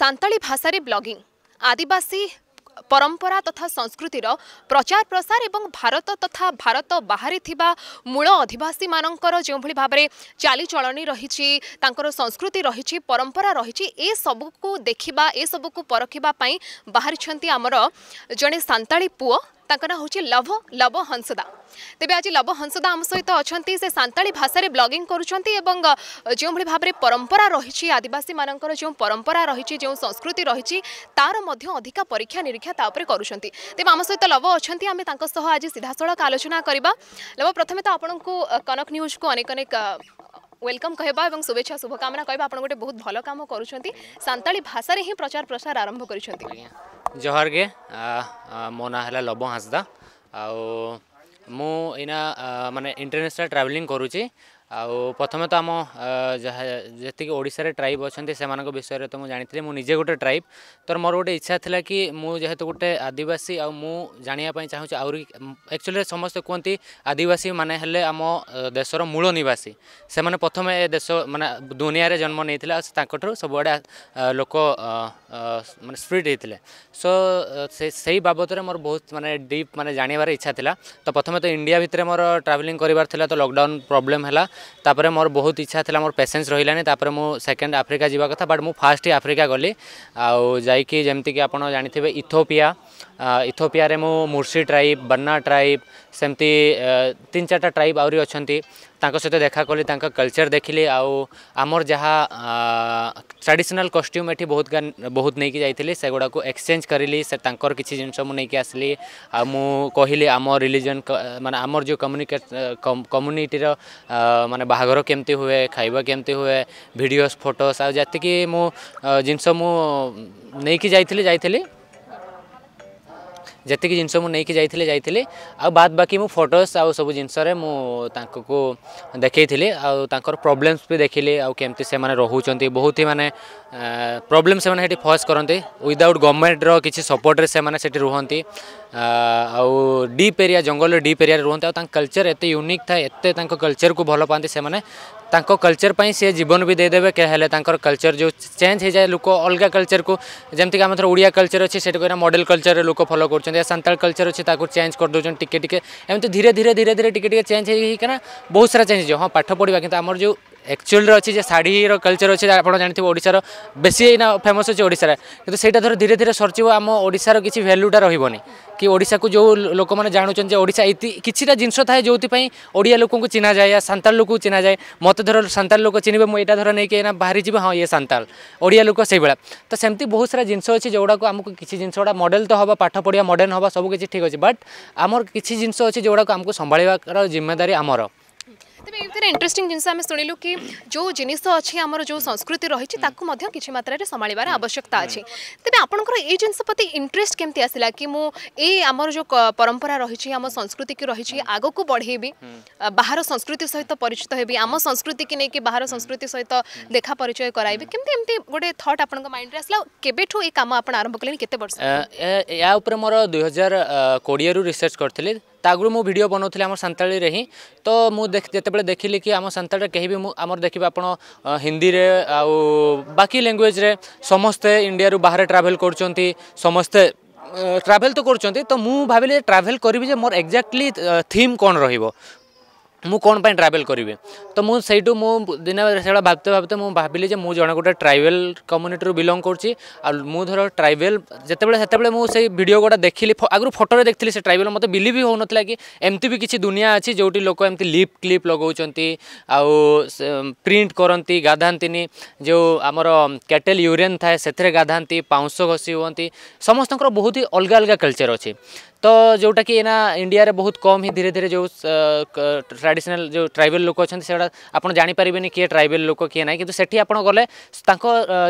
ସାନ୍ତାଳୀ ଭାଷାରେ ବ୍ଲଗିଂ ଆଦିବାସୀ ପରମ୍ପରା ତଥା ସଂସ୍କୃତିର ପ୍ରଚାର ପ୍ରସାର ଏବଂ ଭାରତ ତଥା ଭାରତ ବାହାରେ ଥିବା ମୂଳ ଅଧିବାସୀମାନଙ୍କର ଯେଉଁଭଳି ଭାବରେ ଚାଲିଚଳଣି ରହିଛି ତାଙ୍କର ସଂସ୍କୃତି ରହିଛି ପରମ୍ପରା ରହିଛି ଏସବୁକୁ ଦେଖିବା ଏସବୁକୁ ପରଖିବା ପାଇଁ ବାହାରିଛନ୍ତି ଆମର ଜଣେ ସାନ୍ତାଳୀ ପୁଅ ତାଙ୍କ ନାଁ ହେଉଛି ଲଭ ଲବ ହଂସଦା ତେବେ ଆଜି ଲବ ହଂସଦା ଆମ ସହିତ ଅଛନ୍ତି ସେ ସାନ୍ତାଳୀ ଭାଷାରେ ବ୍ଲଗିଂ କରୁଛନ୍ତି ଏବଂ ଯେଉଁଭଳି ଭାବରେ ପରମ୍ପରା ରହିଛି ଆଦିବାସୀମାନଙ୍କର ଯେଉଁ ପରମ୍ପରା ରହିଛି ଯେଉଁ ସଂସ୍କୃତି ରହିଛି ତା'ର ମଧ୍ୟ ଅଧିକା ପରୀକ୍ଷା ନିରୀକ୍ଷା ତା ଉପରେ କରୁଛନ୍ତି ତେବେ ଆମ ସହିତ ଲବ ଅଛନ୍ତି ଆମେ ତାଙ୍କ ସହ ଆଜି ସିଧାସଳଖ ଆଲୋଚନା କରିବା ଲବ ପ୍ରଥମେ ତ ଆପଣଙ୍କୁ କନକ ନ୍ୟୁଜ୍କୁ ଅନେକ ଅନେକ ওয়েলকম কহবা এবং শুভেচ্ছা শুভকামনা কহবা আপনার গোটে বহুত ভালো কাম করছেন সাঁতাড়ি ভাষার হি প্রচার প্রসার আরম্ভ করছেন জহর গে মো না হল লব হাঁসদা আও মু এনা মানে ইন্টারন্যাশনাল ট্রাভেলিং করুছি ଆଉ ପ୍ରଥମେ ତ ଆମ ଯାହା ଯେତିକି ଓଡ଼ିଶାରେ ଟ୍ରାଇବ୍ ଅଛନ୍ତି ସେମାନଙ୍କ ବିଷୟରେ ତ ମୁଁ ଜାଣିଥିଲି ମୁଁ ନିଜେ ଗୋଟେ ଟ୍ରାଇବ୍ ତ ମୋର ଗୋଟେ ଇଚ୍ଛା ଥିଲା କି ମୁଁ ଯେହେତୁ ଗୋଟେ ଆଦିବାସୀ ଆଉ ମୁଁ ଜାଣିବା ପାଇଁ ଚାହୁଁଛି ଆହୁରି ଆକ୍ଚୁଆଲି ସମସ୍ତେ କୁହନ୍ତି ଆଦିବାସୀମାନେ ହେଲେ ଆମ ଦେଶର ମୂଳ ନିବାସୀ ସେମାନେ ପ୍ରଥମେ ଏ ଦେଶ ମାନେ ଦୁନିଆରେ ଜନ୍ମ ନେଇଥିଲେ ଆଉ ତାଙ୍କଠାରୁ ସବୁଆଡ଼େ ଲୋକ ମାନେ ସ୍ପ୍ରିଟ୍ ହେଇଥିଲେ ସୋ ସେଇ ବାବଦରେ ମୋର ବହୁତ ମାନେ ଡିପ୍ ମାନେ ଜାଣିବାର ଇଚ୍ଛା ଥିଲା ତ ପ୍ରଥମେ ତ ଇଣ୍ଡିଆ ଭିତରେ ମୋର ଟ୍ରାଭେଲିଂ କରିବାର ଥିଲା ତ ଲକଡାଉନ୍ ପ୍ରୋବ୍ଲେମ୍ ହେଲା ତାପରେ ମୋର ବହୁତ ଇଚ୍ଛା ଥିଲା ମୋର ପେସେନ୍ସ ରହିଲାନି ତାପରେ ମୁଁ ସେକେଣ୍ଡ ଆଫ୍ରିକା ଯିବା କଥା ବଟ୍ ମୁଁ ଫାର୍ଷ୍ଟ ଆଫ୍ରିକା ଗଲି ଆଉ ଯାଇକି ଯେମିତିକି ଆପଣ ଜାଣିଥିବେ ଇଥୋପିଆ ଇଥୋପିଆରେ ମୁଁ ମୁର୍ସି ଟ୍ରାଇବ୍ ବନ୍ନା ଟ୍ରାଇବ୍ ସେମିତି ତିନି ଚାରିଟା ଟ୍ରାଇବ୍ ଆହୁରି ଅଛନ୍ତି ତାଙ୍କ ସହିତ ଦେଖା କଲି ତାଙ୍କ କଲଚର୍ ଦେଖିଲି ଆଉ ଆମର ଯାହା ଟ୍ରାଡ଼ିସନାଲ୍ କଷ୍ଟ୍ୟୁମ୍ ଏଠି ବହୁତ ବହୁତ ନେଇକି ଯାଇଥିଲି ସେଗୁଡ଼ାକୁ ଏକ୍ସଚେଞ୍ଜ କରିଲି ସେ ତାଙ୍କର କିଛି ଜିନିଷ ମୁଁ ନେଇକି ଆସିଲି ଆଉ ମୁଁ କହିଲି ଆମ ରିଲିଜନ୍ ମାନେ ଆମର ଯେଉଁ କମ୍ୟୁନିକେଟ୍ କମ୍ୟୁନିଟିର ମାନେ ବାହାଘର କେମିତି ହୁଏ ଖାଇବା କେମିତି ହୁଏ ଭିଡ଼ିଓସ୍ ଫଟୋସ୍ ଆଉ ଯେତିକି ମୁଁ ଜିନିଷ ମୁଁ ନେଇକି ଯାଇଥିଲି ଯାଇଥିଲି ଯେତିକି ଜିନିଷ ମୁଁ ନେଇକି ଯାଇଥିଲି ଯାଇଥିଲି ଆଉ ବାଦ୍ ବାକି ମୁଁ ଫଟୋସ୍ ଆଉ ସବୁ ଜିନିଷରେ ମୁଁ ତାଙ୍କୁ ଦେଖେଇଥିଲି ଆଉ ତାଙ୍କର ପ୍ରୋବ୍ଲେମ୍ସ ବି ଦେଖିଲି ଆଉ କେମିତି ସେମାନେ ରହୁଛନ୍ତି ବହୁତ ହିଁ ମାନେ ପ୍ରୋବ୍ଲେମ୍ ସେମାନେ ସେଠି ଫେସ୍ କରନ୍ତି ୱିଦାଉଟ୍ ଗଭର୍ଣ୍ଣମେଣ୍ଟର କିଛି ସପୋର୍ଟରେ ସେମାନେ ସେଠି ରୁହନ୍ତି ଆଉ ଡିପ୍ ଏରିଆ ଜଙ୍ଗଲର ଡିପ୍ ଏରିଆରେ ରୁହନ୍ତି ଆଉ ତାଙ୍କ କଲଚର୍ ଏତେ ୟୁନିକ୍ ଥାଏ ଏତେ ତାଙ୍କ କଲଚର୍କୁ ଭଲ ପାଆନ୍ତି ସେମାନେ ତାଙ୍କ କଲଚର ପାଇଁ ସିଏ ଜୀବନ ବି ଦେଇଦେବେ ହେଲେ ତାଙ୍କର କଲଚର ଯେଉଁ ଚେଞ୍ଜ ହେଇଯାଏ ଲୋକ ଅଲଗା କଲଚରକୁ ଯେମିତିକି ଆମର ଓଡ଼ିଆ କଲଚର ଅଛି ସେଠି କହିଲା ମଡ଼େଲ କଲଚରରେ ଲୋକ ଫଲୋ କରୁଛନ୍ତି ୟା ସାନ୍ତାଳ କଲଚର ଅଛି ତାକୁ ଚେଞ୍ଜ କରିଦେଉଛନ୍ତି ଟିକେ ଟିକେ ଏମିତି ଧୀରେ ଧୀରେ ଧୀରେ ଧୀରେ ଟିକେ ଟିକେ ଚେଞ୍ଜ ହେଇକିନା ବହୁତ ସାରା ଚେଞ୍ଜ ହେଇଯିବ ହଁ ପାଠ ପଢ଼ିବା କିନ୍ତୁ ଆମର ଯେଉଁ একচুয়ালি অছি যে শাড়ির কলচর অছে আপনার জাঁথিবে ওড়শার বেশি এইনা ফেমস অছে ওড়শার কিন্তু সেইটা ধর ধীরে ধীরে সরচিব আমার ওড়শার কিছু ভ্যালুটা রহবনি কি ওড়শাকে যে লোক মানে জাণুছেন যে ওড়শা এই কিছুটা জিনিস থাকে যেপাই ওড়িয়া লোক চিহ্না যায় সাঁতাল লোক চিহ্না যায় মতো ধর সাঁতাল লোক চিহ্নবে মু এটা ধর নেই না বাহারি যাবে হ্যাঁ ইয়ে সাঁতাল ওড়িয়া লোক সেইভাবে তো সেমতি বহু সারা জিনিস অছে যেগুড়া আমি কিছু জিনিস গুড়া মডেল তো হব পাঠ পড়া মডেল হব সব কিছু ঠিক অছে বট আমার কিছু জিনিস অছে যেগুড়া আমি সম্ভাড়ার জিম্মেদারি আমার ତେବେ ଏମିତିରେ ଇଣ୍ଟରେଷ୍ଟିଂ ଜିନିଷ ଆମେ ଶୁଣିଲୁ କି ଯେଉଁ ଜିନିଷ ଅଛି ଆମର ଯେଉଁ ସଂସ୍କୃତି ରହିଛି ତାକୁ ମଧ୍ୟ କିଛି ମାତ୍ରାରେ ସମ୍ଭାଳିବାର ଆବଶ୍ୟକତା ଅଛି ତେବେ ଆପଣଙ୍କର ଏଇ ଜିନିଷ ପ୍ରତି ଇଣ୍ଟରେଷ୍ଟ କେମିତି ଆସିଲା କି ମୁଁ ଏଇ ଆମର ଯେଉଁ ପରମ୍ପରା ରହିଛି ଆମ ସଂସ୍କୃତିକି ରହିଛି ଆଗକୁ ବଢ଼େଇବି ବାହାର ସଂସ୍କୃତି ସହିତ ପରିଚିତ ହେବି ଆମ ସଂସ୍କୃତିକି ନେଇକି ବାହାର ସଂସ୍କୃତି ସହିତ ଦେଖା ପରିଚୟ କରାଇବି କେମିତି ଏମିତି ଗୋଟେ ଥଟ୍ ଆପଣଙ୍କ ମାଇଣ୍ଡରେ ଆସିଲା କେବେଠୁ ଏଇ କାମ ଆପଣ ଆରମ୍ଭ କଲେଣି କେତେ ବର୍ଷ ଏହା ଉପରେ ମୋର ଦୁଇ ହଜାର କୋଡ଼ିଏରୁ ରିସର୍ଚ୍ଚ କରିଥିଲି ତା ଆଗରୁ ମୁଁ ଭିଡ଼ିଓ ବନାଉଥିଲି ଆମ ସାନ୍ତାଳୀରେ ହିଁ ତ ମୁଁ ଯେତେବେଳେ ଦେଖିଲି କି ଆମ ସାନ୍ତାଳୀରେ କେହି ବି ମୁଁ ଆମର ଦେଖିବେ ଆପଣ ହିନ୍ଦୀରେ ଆଉ ବାକି ଲ୍ୟାଙ୍ଗୁଏଜ୍ରେ ସମସ୍ତେ ଇଣ୍ଡିଆରୁ ବାହାରେ ଟ୍ରାଭେଲ୍ କରୁଛନ୍ତି ସମସ୍ତେ ট্রাভেল তো করছেন তো মু ভাবিলি ট্রাভেল করবি যে মোর এক্জাক্টলি থিম কোণ রহব ମୁଁ କ'ଣ ପାଇଁ ଟ୍ରାଭେଲ୍ କରିବି ତ ମୁଁ ସେଇଠୁ ମୁଁ ଦିନେ ସେଗୁଡ଼ା ଭାବତେ ଭାବିତେ ମୁଁ ଭାବିଲି ଯେ ମୁଁ ଜଣେ ଗୋଟେ ଟ୍ରାଇବେଲ୍ କମ୍ୟୁନିଟିରୁ ବିଲଙ୍ଗ କରୁଛି ଆଉ ମୁଁ ଧର ଟ୍ରାଇବେଲ୍ ଯେତେବେଳେ ସେତେବେଳେ ମୁଁ ସେଇ ଭିଡ଼ିଓ ଗୁଡ଼ା ଦେଖିଲି ଆଗରୁ ଫଟୋରେ ଦେଖିଥିଲି ସେ ଟ୍ରାଇବେଲ୍ ମୋତେ ବିଲିଭ୍ ବି ହେଉନଥିଲା କି ଏମିତି ବି କିଛି ଦୁନିଆ ଅଛି ଯେଉଁଠି ଲୋକ ଏମିତି ଲିପ୍ କ୍ଲିପ୍ ଲଗାଉଛନ୍ତି ଆଉ ପ୍ରିଣ୍ଟ କରନ୍ତି ଗାଧାନ୍ତିନି ଯେଉଁ ଆମର କ୍ୟାଟେଲ୍ ୟୁରିନ୍ ଥାଏ ସେଥିରେ ଗାଧାନ୍ତି ପାଉଁଶ ଘଷି ହୁଅନ୍ତି ସମସ୍ତଙ୍କର ବହୁତ ହି ଅଲଗା ଅଲଗା କଲଚର୍ ଅଛି तो जोटा कि ना इंडिया रे बहुत कम ही धीरे धीरे जो ट्रेडिशनल जो ट्राइबल लोक अच्छे से आपड़ जापरेंगे किए ट्राइबल लोक किए ना कि गले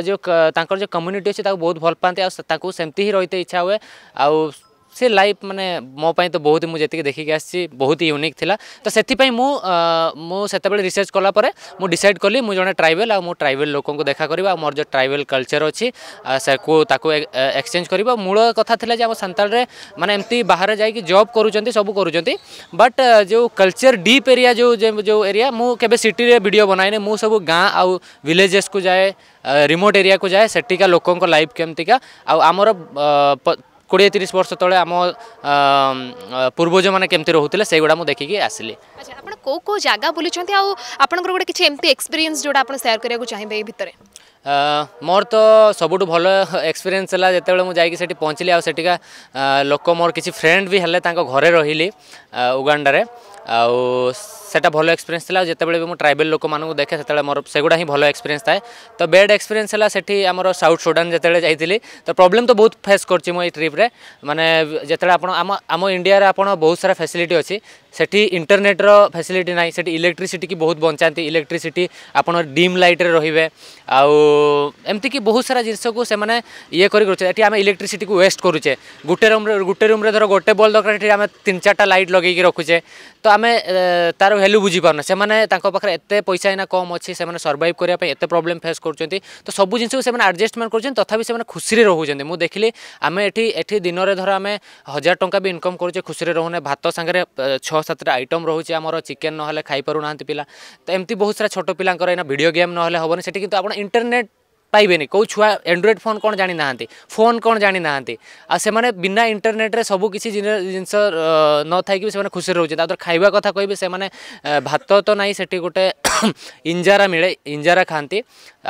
जो कम्युनिटी अच्छे बहुत भल पाते सेमती ही रही इच्छा हुए आ से लाइफ मैंने मोपाई तो बहुत ही मुझे देखिक आस बहुत ही यूनिक थी तो से मुत रिसर्च कलापर मुझ डिसाइड कली मुझे जो ट्राइबल आ ट्राइबल लोक देखा कर मोर जो ट्राइबल कलचर अच्छी एक्सचेज कर मूल कथा थी आम सांताल मैंने एमती बाहर जाइए जब करुँच सब कर बट जो कलचर डीप एरिया जो जो एरिया मुझे सिटी में भिड बनाए मुझ सब गाँ आउ भिलेजेस को जाए रिमोट एरिया को जाए सेठिका लोकों लाइफ केमती का आमर କୋଡ଼ିଏ ତିରିଶ ବର୍ଷ ତଳେ ଆମ ପୂର୍ବଜମାନେ କେମିତି ରହୁଥିଲେ ସେଇଗୁଡ଼ା ମୁଁ ଦେଖିକି ଆସିଲି ଆଚ୍ଛା ଆପଣ କେଉଁ କେଉଁ ଜାଗା ବୁଲିଛନ୍ତି ଆଉ ଆପଣଙ୍କର ଗୋଟେ କିଛି ଏମିତି ଏକ୍ସପିରିଏନ୍ସ ଯେଉଁଟା ଆପଣ ସେୟାର କରିବାକୁ ଚାହିଁବେ ଏଇ ଭିତରେ ମୋର ତ ସବୁଠୁ ଭଲ ଏକ୍ସପିରିଏନ୍ସ ହେଲା ଯେତେବେଳେ ମୁଁ ଯାଇକି ସେଠି ପହଞ୍ଚିଲି ଆଉ ସେଠିକା ଲୋକ ମୋର କିଛି ଫ୍ରେଣ୍ଡ ବି ହେଲେ ତାଙ୍କ ଘରେ ରହିଲି ଉଗାଣ୍ଡାରେ ଆଉ সেটা ভালো এক্সপিরিয়েন্স লা যেতবে মু ট্রাইবেল লোক মানুষ দেখে সেতবে মোর সেগুড়া হি ভালো এক্সপিরিয়েন্স থাকে তো বেড এক্সপিরিয়েন্স হল সেটি আমার সাউথ সুডান যেতবে যাইলি তো প্রোবলেম তো বহুত ফেস করছি মু এই ট্রিপ্রে মানে যেতবে আপনার আম আম ইন্ডিয়ার আপনার বহুত সারা ফ্যাসিলিটি অছি সেটি ইন্টরনেটর ফ্যাসিলিটি নাই সেটি ইলেকট্রিসিটি কি বহুত বঞ্চাতে ইলেকট্রিসিটি আপনার ডিম লাইট্রে রহবে আউ এমতি কি বহুত সারা জিনিসক সে ইয়ে করি করছে এটি আমি ইলেকট্রিসিটি ওয়েস্ট করুছে গোটে রুম্রে গোটে রুম্রে ধর গোটে বল দরকার সেটি আমি তিন চারটা লাইট লগাইকি রখুছে তো আমি তার भैल्यू बुझीपारना से पाखे एत पैसा इना कम अच्छे से सर्भाइव करने प्रोब्लेम फेस कर तो सब जिन आडजस्टमेंट कर तथापि से खुशी रोचे मुझे देखिली आम एटी दिन में धर आम हजार टाँचा भी इनकम करुचे खुशी से रोने भात सागर छः सतटा आइटम रोचे आम चिकेन ना खाई पारना पा तो एमती बहुत सारा छोट पिला भिड गेम ना हेनी से आप इंटरनेट पाइबेनि कौ छुआ एंड्रॉइड फोन कौन जाणी ना फोन कौन जाणी ना आने बिना इंटरनेट रे सब किसी जिन न था कि खुशी रोचे तरह खावा कथा कह से माने भात तो नहीं से गोटे इंजारा मिले इंजारा खाती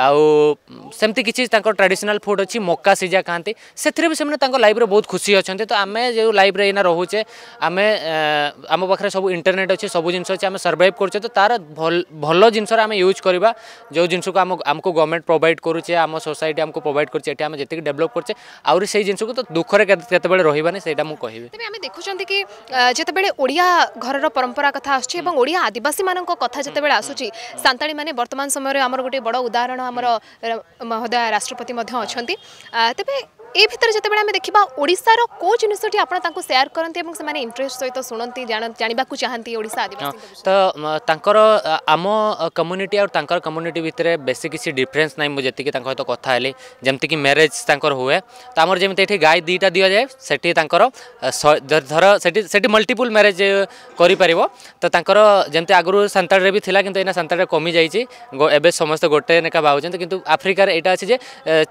आमती किसी ट्राडिशनाल फुड अच्छी मका सीजा खाती से भी से लाइफ बहुत खुशी अच्छा तो आम जो लाइफ रेना रोचे आम आम पाखे सब इंटरनेट अच्छे सब जिन अच्छे आम सर्वाइव करें तो तार भल जिन आम यूज करवा जो जिनको आमको गवर्नमेंट प्रोभाइड करुचे ସେ ଆମ ସୋସାଇଟି ଆମକୁ ପ୍ରୋଭାଇଡ଼ କରିଛି ଏଠି ଆମେ ଯେତିକି ଡେଭଲପ୍ କରିଛେ ଆହୁରି ସେଇ ଜିନିଷକୁ ତ ଦୁଃଖରେ କେତେବେଳେ ରହିବାନି ସେଇଟା ମୁଁ କହିବି ତେବେ ଆମେ ଦେଖୁଛନ୍ତି କି ଯେତେବେଳେ ଓଡ଼ିଆ ଘରର ପରମ୍ପରା କଥା ଆସୁଛି ଏବଂ ଓଡ଼ିଆ ଆଦିବାସୀମାନଙ୍କ କଥା ଯେତେବେଳେ ଆସୁଛି ସାନ୍ତାଳୀମାନେ ବର୍ତ୍ତମାନ ସମୟରେ ଆମର ଗୋଟିଏ ବଡ଼ ଉଦାହରଣ ଆମର ମହୋଦୟ ରାଷ୍ଟ୍ରପତି ମଧ୍ୟ ଅଛନ୍ତି ତେବେ ए भितर जितेबेले देखा ओडार कौ जिनटी आपड़ सेयार करते से इंटरेस्ट सहित शुणती जानवाक चाहती ओडा तो आम कम्युनिटी और कम्युनिटी भितर बेस किसी डिफरेन्स ना मुझे जी सहित कथी जमीक म्यारेज म्यारेज हुए तो आमर जमी ये गाय दुईटा दि जाए से धर से मल्टीपुल म्यारेज कर तो जमी आगुरी सांताड़े भी थी कि सांताड़े कमी जाए समस्त गोटे नेका बाहर कि आफ्रिकार यहाँ अच्छे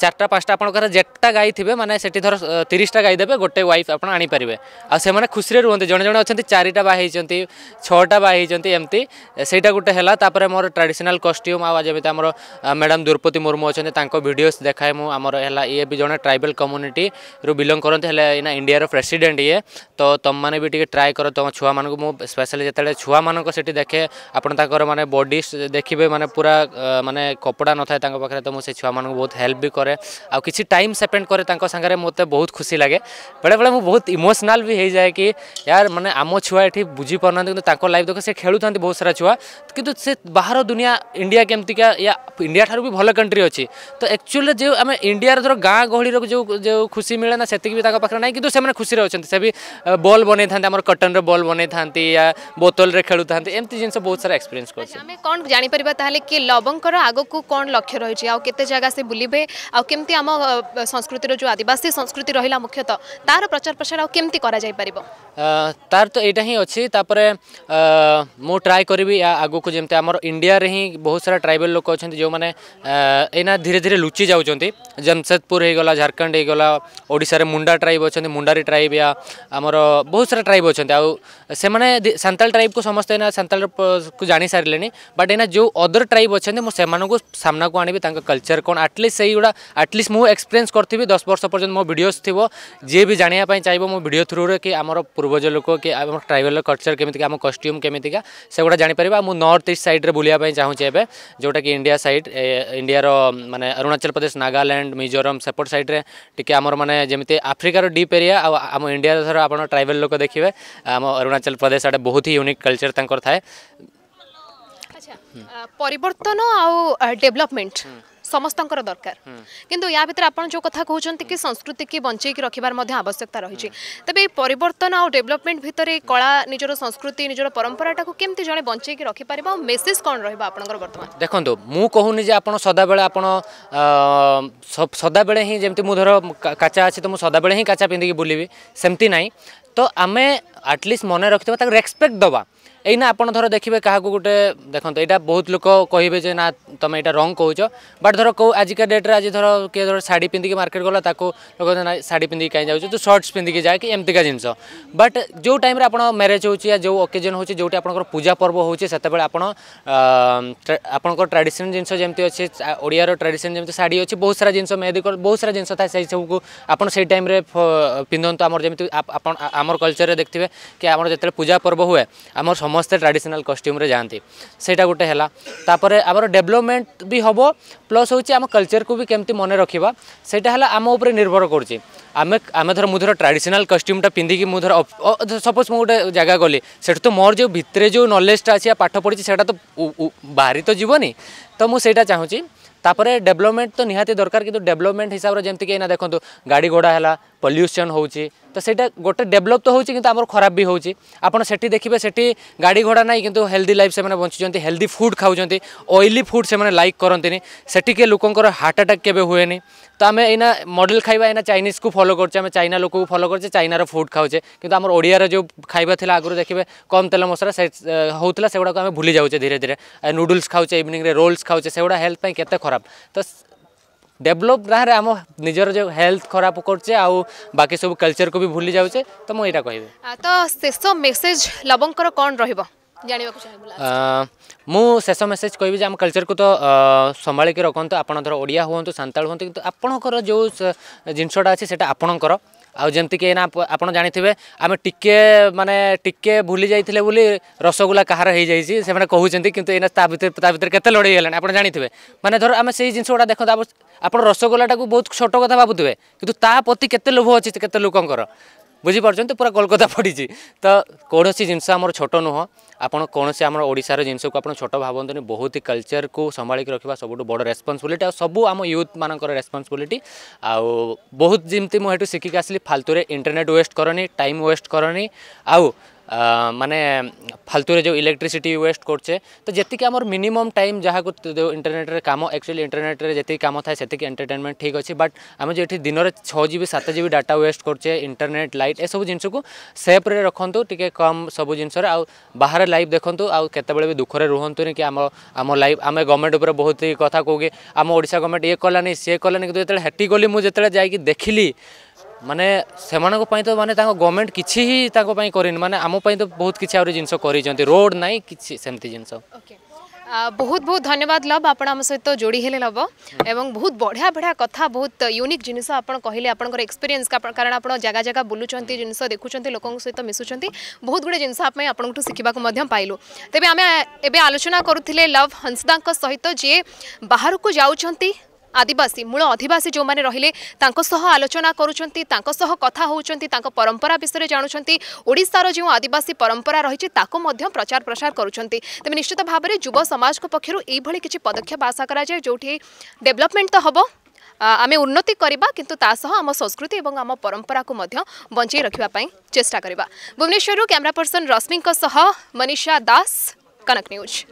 चार्टा पाँचटा आप जेटा गाई थी କରିବେ ମାନେ ସେଠି ଧର ତିରିଶଟା ଗାଈ ଦେବେ ଗୋଟେ ୱାଇଫ୍ ଆପଣ ଆଣିପାରିବେ ଆଉ ସେମାନେ ଖୁସିରେ ରୁହନ୍ତି ଜଣେ ଜଣେ ଅଛନ୍ତି ଚାରିଟା ବାହା ହେଇଛନ୍ତି ଛଅଟା ବାହା ହେଇଛନ୍ତି ଏମିତି ସେଇଟା ଗୋଟେ ହେଲା ତାପରେ ମୋର ଟ୍ରାଡ଼ିସନାଲ୍ କଷ୍ଟ୍ୟୁମ୍ ଆଉ ଯେମିତି ଆମର ମ୍ୟାଡ଼ାମ୍ ଦ୍ରୌପଦୀ ମୁର୍ମୁ ଅଛନ୍ତି ତାଙ୍କ ଭିଡ଼ିଓସ୍ ଦେଖାଏ ମୁଁ ଆମର ହେଲା ଇଏ ବି ଜଣେ ଟ୍ରାଇବାଲ୍ କମ୍ୟୁନିଟିରୁ ବିଲଙ୍ଗ କରନ୍ତି ହେଲେ ଏଇନା ଇଣ୍ଡିଆର ପ୍ରେସିଡେଣ୍ଟ ଇଏ ତ ତୁମମାନେ ବି ଟିକେ ଟ୍ରାଏ କର ତୁମ ଛୁଆମାନଙ୍କୁ ମୁଁ ସ୍ପେଶାଲି ଯେତେବେଳେ ଛୁଆମାନଙ୍କ ସେଠି ଦେଖେ ଆପଣ ତାଙ୍କର ମାନେ ବଡି ଦେଖିବେ ମାନେ ପୁରା ମାନେ କପଡ଼ା ନଥାଏ ତାଙ୍କ ପାଖରେ ତ ମୁଁ ସେ ଛୁଆମାନଙ୍କୁ ବହୁତ ହେଲ୍ପ ବି କରେ ଆଉ କିଛି ଟାଇମ୍ ସେପେଣ୍ଡ କରେ ତାଙ୍କ सागर मत बहुत खुशी लगे बेले बेले मुझे बहुत इमोशनाल भी हो जाए कि यार मैंने आम छुआ ये बुझी पार्ना कि लाइफ देखो सी खेलु बहुत सारा छुआ कितु से बाहर दुनिया इंडिया केमती या इंडिया ठार् भी भल कंट्री अच्छी तो एक्चुअल जो आम इंडिया धर गाँ ग जो जो खुशी मिले ना से पाखे ना कि खुशी अच्छे से भी बल बन था कटन रल बन था या बोतल खेलु था एमती जिन बहुत सारा एक्सपीरियंस कर कौन जापर कि लवंकर आगे कौन लक्ष्य रही है कैसे जगह से बुलवे आम संस्कृति जो आदिवासी संस्कृति रहा मुख्यतः तार प्रचार प्रसार आमती कर तार तो यहाँ ही अच्छी तापर मु ट्राए करी आग को जमी आम इंडिया रे ही बहुत सारा ट्राइबल लोक अच्छा जो मैंने एना धीरे धीरे लुचि जाऊँच जमशेदपुर होगा झारखंड होगा ओडार मुंडा ट्राइब अच्छा मुंडारी ट्राइब या आमर बहुत सारा ट्राइब अच्छा से सांताल ट्राइब को समस्त एना सांताल को जाणी सारे बट एना जो अदर ट्राइब अच्छा मुझे सामना को आनी कल्चर कौन आटलिस्ट से गुड़ा आटलिस्ट मुझे एक्सपीरियंस करी दस वर्ष वर्ष पर्यटन मो भिडस थी जी भी जाना चाहिए मो भिड थ्रु रे कि आम पूर्वज लोक कि ट्राइबल कलचर केमी आम कस्ट्यूम से सेगढ़ जापर मु नर्थ ईस्ट सैड्रे बुलाया चाहिए एवं जोटा कि इंडिया सैड इंडिया मैंने अरुणाचल प्रदेश नागालैंड मिजोरम सेपट सैड्रे टे आम मैंने जमी आफ्रिकार डीप एरिया आम इंडिया धर आप ट्राइबल लोक देखिए आम अरुणाचल प्रदेश आड़े बहुत ही यूनिक कलचर तक थाए परिवर्तन आउ डेवलपमेंट ସମସ୍ତଙ୍କର ଦରକାର କିନ୍ତୁ ୟା ଭିତରେ ଆପଣ ଯେଉଁ କଥା କହୁଛନ୍ତି କି ସଂସ୍କୃତିକି ବଞ୍ଚେଇକି ରଖିବାର ମଧ୍ୟ ଆବଶ୍ୟକତା ରହିଛି ତେବେ ଏହି ପରିବର୍ତ୍ତନ ଆଉ ଡେଭଲପମେଣ୍ଟ ଭିତରେ କଳା ନିଜର ସଂସ୍କୃତି ନିଜର ପରମ୍ପରାଟାକୁ କେମିତି ଜଣେ ବଞ୍ଚେଇକି ରଖିପାରିବ ଆଉ ମେସେଜ୍ କ'ଣ ରହିବ ଆପଣଙ୍କର ବର୍ତ୍ତମାନ ଦେଖନ୍ତୁ ମୁଁ କହୁନି ଯେ ଆପଣ ସଦାବେଳେ ଆପଣ ସଦାବେଳେ ହିଁ ଯେମିତି ମୁଁ ଧର କାଚା ଅଛି ତ ମୁଁ ସଦାବେଳେ ହିଁ କାଚା ପିନ୍ଧିକି ବୁଲିବି ସେମିତି ନାହିଁ ତ ଆମେ ଆଟଲିଷ୍ଟ ମନେ ରଖିଥିବା ତାକୁ ରେସ୍ପେକ୍ଟ ଦେବା ଏଇନା ଆପଣ ଧର ଦେଖିବେ କାହାକୁ ଗୋଟେ ଦେଖନ୍ତୁ ଏଇଟା ବହୁତ ଲୋକ କହିବେ ଯେ ନା ତମେ ଏଇଟା ରଙ୍ଗ କହୁଛ ବଟ୍ ଧର କେଉଁ ଆଜିକା ଡେଟ୍ରେ ଆଜି ଧର କିଏ ଧର ଶାଢ଼ୀ ପିନ୍ଧିକି ମାର୍କେଟ୍ ଗଲା ତାକୁ ଲୋକ ନା ଶାଢ଼ୀ ପିନ୍ଧିକି କାହିଁ ଯାଉଛୁ ତୁ ସର୍ଟସ୍ ପିନ୍ଧିକି ଯାଏ କି ଏମିତିକା ଜିନିଷ ବଟ୍ ଯେଉଁ ଟାଇମ୍ରେ ଆପଣ ମ୍ୟାରେଜ୍ ହେଉଛି ୟା ଯେଉଁ ଅକେଜନ୍ ହେଉଛି ଯେଉଁଠି ଆପଣଙ୍କର ପୂଜା ପର୍ବ ହେଉଛି ସେତେବେଳେ ଆପଣ ଆପଣଙ୍କର ଟ୍ରାଡ଼ିସନାଲ୍ ଜିନିଷ ଯେମିତି ଅଛି ଓଡ଼ିଆର ଟ୍ରାଡ଼ିସନାଲ୍ ଯେମିତି ଶାଢ଼ୀ ଅଛି ବହୁତ ସାରା ଜିନିଷ ମେହେଦି ବହୁତ ସାରା ଜିନିଷ ଥାଏ ସେଇ ସବୁକୁ ଆପଣ ସେଇ ଟାଇମ୍ରେ ପିନ୍ଧନ୍ତୁ ଆମର ଯେମିତି ଆପଣ ଆମର କଲଚର୍ରେ ଦେଖିଥିବେ କି ଆମର ଯେତେବେଳେ ପୂଜା ପର୍ବ ହୁଏ ଆମର ସମସ୍ତେ ଟ୍ରାଡ଼ିସନାଲ୍ କଷ୍ଟ୍ୟୁମ୍ରେ ଯାଆନ୍ତି ସେଇଟା ଗୋଟେ ହେଲା ତାପରେ ଆମର ଡେଭଲପମେଣ୍ଟ ବି ହେବ ପ୍ଲସ୍ ହେଉଛି ଆମ କଲଚରକୁ ବି କେମିତି ମନେ ରଖିବା ସେଇଟା ହେଲା ଆମ ଉପରେ ନିର୍ଭର କରୁଛି ଆମେ ଆମେ ଧର ମୁଁ ଧର ଟ୍ରାଡ଼ିସନାଲ୍ କଷ୍ଟ୍ୟୁମ୍ଟା ପିନ୍ଧିକି ମୁଁ ଧର ସପୋଜ୍ ମୁଁ ଗୋଟେ ଜାଗା ଗଲି ସେଠି ତ ମୋର ଯେଉଁ ଭିତରେ ଯେଉଁ ନଲେଜଟା ଅଛି ପାଠ ପଢ଼ିଛି ସେଇଟା ତ ବାହାରି ତ ଯିବନି ତ ମୁଁ ସେଇଟା ଚାହୁଁଛି ତାପରେ ଡେଭଲପମେଣ୍ଟ ତ ନିହାତି ଦରକାର କିନ୍ତୁ ଡେଭଲପମେଣ୍ଟ ହିସାବରେ ଯେମିତିକି ଏଇନା ଦେଖନ୍ତୁ ଗାଡ଼ି ଘୋଡ଼ା ହେଲା ପଲ୍ୟୁସନ୍ ହେଉଛି ତ ସେଇଟା ଗୋଟେ ଡେଭଲପ୍ ତ ହେଉଛି କିନ୍ତୁ ଆମର ଖରାପ ବି ହେଉଛି ଆପଣ ସେଠି ଦେଖିବେ ସେଠି ଗାଡ଼ି ଘୋଡ଼ା ନାହିଁ କିନ୍ତୁ ହେଲ୍ଦି ଲାଇଫ୍ ସେମାନେ ବଞ୍ଚୁଛନ୍ତି ହେଲ୍ଦି ଫୁଡ଼୍ ଖାଉଛନ୍ତି ଅଏଲି ଫୁଡ଼୍ ସେମାନେ ଲାଇକ୍ କରନ୍ତିନି ସେଠିକି ଲୋକଙ୍କର ହାର୍ଟ ଆଟାକ୍ କେବେ ହୁଏନି ତ ଆମେ ଏଇନା ମଡ଼େଲ୍ ଖାଇବା ଏଇନା ଚାଇନିଜ୍କୁ ଫଲୋ କରୁଛେ ଆମେ ଚାଇନା ଲୋକକୁ ଫଲୋ କରୁଛେ ଚାଇନାର ଫୁଡ଼୍ ଖାଉଛେ କିନ୍ତୁ ଆମର ଓଡ଼ିଆର ଯେଉଁ ଖାଇବା ଥିଲା ଆଗରୁ ଦେଖିବେ କମ୍ ତେଲ ମସଲା ସେ ହେଉଥିଲା ସେଗୁଡ଼ାକୁ ଆମେ ଭୁଲି ଯାଉଛେ ଧୀରେ ଧୀରେ नुडल्स खाऊे इवनिंग रोल्स खाऊे से हेल्थ केत खराब तो ଡେଭଲପ୍ ନାଁରେ ଆମ ନିଜର ଯେଉଁ ହେଲ୍ଥ ଖରାପ କରୁଛେ ଆଉ ବାକି ସବୁ କଲଚରକୁ ବି ଭୁଲି ଯାଉଛେ ତ ମୁଁ ଏଇଟା କହିବି ତ ଶେଷ ମେସେଜ ଲବଙ୍କର କ'ଣ ରହିବ ଜାଣିବାକୁ ଚାହିଁବୁ ମୁଁ ଶେଷ ମେସେଜ୍ କହିବି ଯେ ଆମ କଲଚରକୁ ତ ସମ୍ଭାଳିକି ରଖନ୍ତୁ ଆପଣ ଧର ଓଡ଼ିଆ ହୁଅନ୍ତୁ ସାନ୍ତାଳ ହୁଅନ୍ତୁ କିନ୍ତୁ ଆପଣଙ୍କର ଯେଉଁ ଜିନିଷଟା ଅଛି ସେଇଟା ଆପଣଙ୍କର ଆଉ ଯେମିତିକି ଏଇନା ଆପଣ ଜାଣିଥିବେ ଆମେ ଟିକେ ମାନେ ଟିକେ ଭୁଲି ଯାଇଥିଲେ ବୋଲି ରସଗୋଲା କାହାର ହେଇଯାଇଛି ସେମାନେ କହୁଛନ୍ତି କିନ୍ତୁ ଏଇନା ତା ଭିତରେ ତା ଭିତରେ କେତେ ଲଢ଼େଇ ହେଲାଣି ଆପଣ ଜାଣିଥିବେ ମାନେ ଧର ଆମେ ସେଇ ଜିନିଷ ଗୁଡ଼ା ଦେଖନ୍ତୁ ଆପଣ ରସଗୋଲାଟାକୁ ବହୁତ ଛୋଟ କଥା ଭାବୁଥିବେ କିନ୍ତୁ ତା ପ୍ରତି କେତେ ଲୋଭ ଅଛି କେତେ ଲୋକଙ୍କର বুঝিপারছেন তো পুরা কলকাতা পড়িছি তো কৌশি জিনিস আমার ছোট নুহ আপনার কৌশি আমার ওড়শার জিনিসক আপনার ছোট ভাবতনি বহুত কলচর কু সম্ভাড়ি রাখা সবুঠ বড় রেসপন্সবিলিটি সবু আমার ইউথ মানুষ রেসপন্সবিলিটি আউ বহুত যেমতি মু শিখিকি আসলি ফালতুরে ইন্টারনেট ওয়েস্ট করনি টাইম ওয়েস্ট করনি আউ ମାନେ ଫାଲତୁରେ ଯେଉଁ ଇଲେକ୍ଟ୍ରିସିଟି ୱେଷ୍ଟ କରୁଛେ ତ ଯେତିକି ଆମର ମିନିମମ୍ ଟାଇମ୍ ଯାହାକୁ ଯେଉଁ ଇଣ୍ଟରନେଟ୍ରେ କାମ ଆକ୍ଚୁଆଲି ଇଣ୍ଟରନେଟ୍ରେ ଯେତିକି କାମ ଥାଏ ସେତିକି ଏଣ୍ଟରଟେନମେଣ୍ଟ ଠିକ୍ ଅଛି ବଟ୍ ଆମେ ଯେଉଁଠି ଦିନରେ ଛଅ ଜି ବି ସାତ ଜି ବି ଡାଟା ୱେଷ୍ଟ କରୁଛେ ଇଣ୍ଟରନେଟ୍ ଲାଇଟ୍ ଏସବୁ ଜିନିଷକୁ ସେଫ୍ରେ ରଖନ୍ତୁ ଟିକେ କମ୍ ସବୁ ଜିନିଷରେ ଆଉ ବାହାରେ ଲାଇଫ୍ ଦେଖନ୍ତୁ ଆଉ କେତେବେଳେ ବି ଦୁଃଖରେ ରୁହନ୍ତୁନି କି ଆମ ଆମ ଲାଇଫ୍ ଆମେ ଗଭର୍ଣ୍ଣମେଣ୍ଟ ଉପରେ ବହୁତ କଥା କହୁ କି ଆମ ଓଡ଼ିଶା ଗଭର୍ଣ୍ଣମେଣ୍ଟ ଇଏ କଲାନି ସିଏ କଲାନି କିନ୍ତୁ ଯେତେବେଳେ ହେଟି ଗଲି ମୁଁ ଯେତେବେଳେ ଯାଇକି ଦେଖିଲି माने से मैं तो मानते गवर्नमेंट कि मानते आमपाई तो बहुत किसी आ जिन कर रोड ना कि जिन बहुत बहुत धन्यवाद लव आप सहित तो जोड़ी हेले लव एवं बहुत बढ़िया बढ़िया कथा बहुत यूनिक जिनस कहले आपर एक्सपीरियंस कारण आप जगह जगह बुलूं जिन देखुं लोकों सहित मिशुं बहुत गुड़े जिनसाई आपंठ शिखा तेब आम एवं आलोचना करुले लव हंसदा सहित जी बाहर को जाती आदिवासी मूल अधिवासी जो रे आलोचना करथा हो परंपरा विषय जाणुंट ओडार जो आदिवासी परंपरा रही प्रचार प्रसार करुँच निश्चित भाव में युव समाज पक्षर यह किसी पदक्षेप आशा कराए जो डेभलपमेंट तो हम आम उन्नति करवा कि आम संस्कृति और आम परंपरा को बंचई रखापी चेस्टा करवा Bhubaneswar camera person Rashmi Manisha Das Kanak news